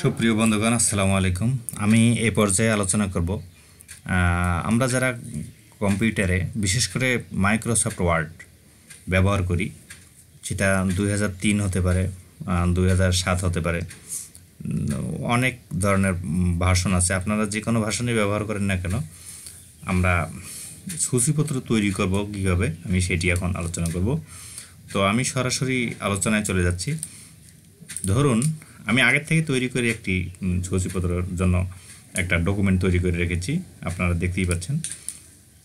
সুপ্রিয় বন্ধুগণ আসসালামু আলাইকুম আমি এ পর্যায়ে আলোচনা করব আমরা যারা কম্পিউটারে বিশেষ করে মাইক্রোসফট ওয়ার্ড ব্যবহার করি সেটা দুই হতে পারে দুই হতে পারে অনেক ধরনের ভাষণ আছে আপনারা যে কোনো ভাষণই ব্যবহার করেন না কেন আমরা সূচিপত্র তৈরি করব কীভাবে আমি সেটি এখন আলোচনা করব তো আমি সরাসরি আলোচনায় চলে যাচ্ছি ধরুন আমি আগের থেকে তৈরি করে একটি সূচিপত্রের জন্য একটা ডকুমেন্ট তৈরি করে রেখেছি আপনারা দেখতেই পাচ্ছেন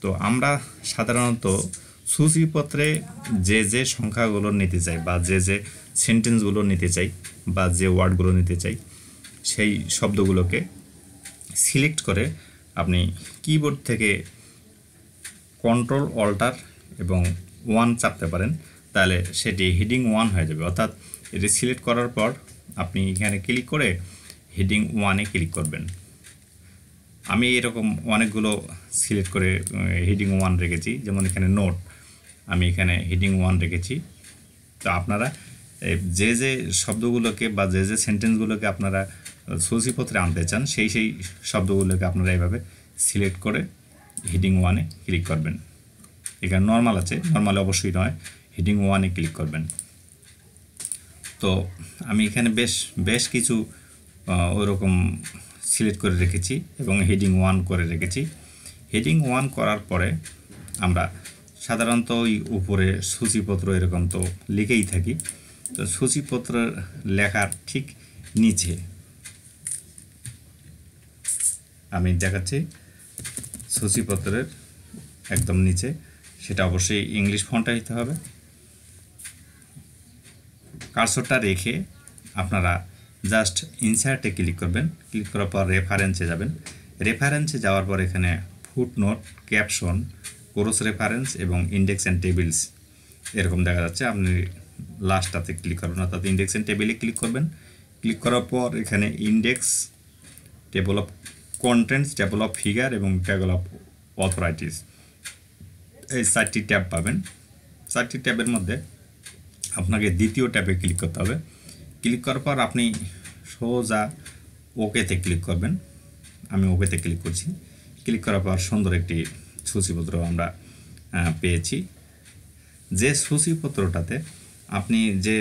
তো আমরা সাধারণত সূচিপত্রে যে যে সংখ্যাগুলো নিতে চাই বা যে যে সেন্টেন্সগুলো নিতে চাই বা যে ওয়ার্ডগুলো নিতে চাই সেই শব্দগুলোকে সিলেক্ট করে আপনি কিবোর্ড থেকে কন্ট্রোল অল্টার এবং ওয়ান চাপতে পারেন তাহলে সেটি হিডিং ওয়ান হয়ে যাবে অর্থাৎ এটি সিলেক্ট করার পর আপনি এখানে ক্লিক করে হেডিং ওয়ানে ক্লিক করবেন আমি এরকম অনেকগুলো সিলেক্ট করে হেডিং ওয়ান রেখেছি যেমন এখানে নোট আমি এখানে হেডিং ওয়ান রেখেছি তো আপনারা যে যে শব্দগুলোকে বা যে যে সেন্টেন্সগুলোকে আপনারা সূচিপত্রে আনতে চান সেই সেই শব্দগুলোকে আপনারা এইভাবে সিলেক্ট করে হেডিং ওয়ানে ক্লিক করবেন এখানে নর্মাল আছে নর্মাল অবশ্যই নয় হেডিং ওয়ানে ক্লিক করবেন তো আমি এখানে বেশ বেশ কিছু ওরকম সিলেক্ট করে রেখেছি এবং হেডিং ওয়ান করে রেখেছি হেডিং ওয়ান করার পরে আমরা সাধারণত ওই উপরে সূচিপত্র এরকম তো লিখেই থাকি তো সূচিপত্র লেখার ঠিক নিচে আমি দেখাচ্ছি সূচিপত্রের একদম নিচে সেটা অবশ্যই ইংলিশ ফন্টে হইতে হবে কার্সরটা রেখে আপনারা জাস্ট ইনসার্টে ক্লিক করবেন ক্লিক করার পর রেফারেন্সে যাবেন রেফারেন্সে যাওয়ার পর এখানে ফুটনোট ক্যাপশন কোরস রেফারেন্স এবং ইন্ডেক্স অ্যান্ড টেবিলস এরকম দেখা যাচ্ছে আপনি লাস্টটাতে ক্লিক করবেন অর্থাৎ ইন্ডেক্স অ্যান্ড টেবিলে ক্লিক করবেন ক্লিক করার পর এখানে index table of contents table of figure এবং টেবল অফ অথরাইটিস এই চারটি ট্যাব পাবেন চারটি ট্যাবের মধ্যে আপনাকে দ্বিতীয় ট্যাবে ক্লিক করতে হবে ক্লিক করার পর আপনি সোজা ওকেতে ক্লিক করবেন আমি ওকেতে ক্লিক করছি ক্লিক করার পর সুন্দর একটি সূচিপত্র আমরা পেয়েছি যে সূচিপত্রটাতে আপনি যে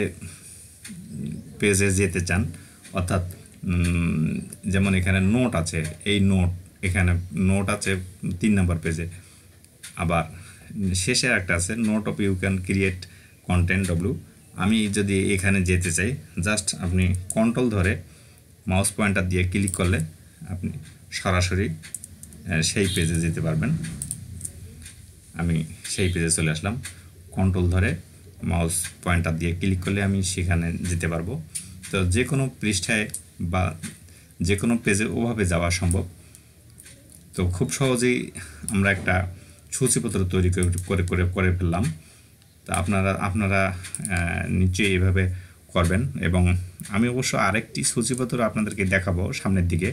পেজে যেতে চান অর্থাৎ যেমন এখানে নোট আছে এই নোট এখানে নোট আছে তিন নম্বর পেজে আবার শেষে একটা আছে note of you can create content W আমি যদি এখানে যেতে চাই জাস্ট আপনি কন্ট্রোল ধরে মাউস পয়েন্টার দিয়ে ক্লিক করলে আপনি সরাসরি সেই পেজে যেতে পারবেন আমি সেই পেজে চলে আসলাম কন্ট্রোল ধরে মাউস পয়েন্টার দিয়ে ক্লিক করলে আমি সেখানে যেতে পারবো তো যে কোনো পৃষ্ঠায় বা যে কোনো পেজে ওভাবে যাওয়া সম্ভব তো খুব সহজেই আমরা একটা সূচিপত্র তৈরি করে করে করে ফেললাম তা আপনারা আপনারা নিশ্চয়ই এভাবে করবেন এবং আমি অবশ্য আরেকটি সূচিপত্র আপনাদেরকে দেখাবো সামনের দিকে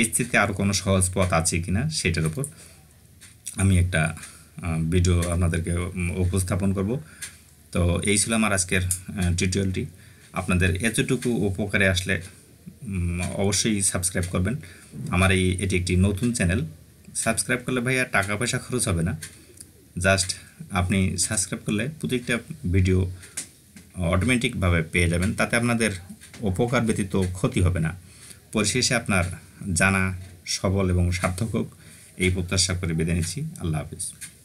এর থেকে আরও কোনো সহজ পথ আছে কি না সেটার উপর আমি একটা ভিডিও আপনাদেরকে উপস্থাপন করব তো এই ছিল আমার আজকের টিউটোরিয়ালটি আপনাদের এতটুকু উপকারে আসলে অবশ্যই সাবস্ক্রাইব করবেন আমার এই এটি একটি নতুন চ্যানেল সাবস্ক্রাইব করলে ভাইয়া টাকা পয়সা খরচ হবে না জাস্ট আপনি সাবস্ক্রাইব করলে প্রত্যেকটা ভিডিও অটোমেটিকভাবে পেয়ে যাবেন তাতে আপনাদের উপকার ব্যতীত ক্ষতি হবে না পরিশেষে আপনার জানা সবল এবং সার্থক এই প্রত্যাশা করে বেঁধে নিচ্ছি আল্লাহ হাফিজ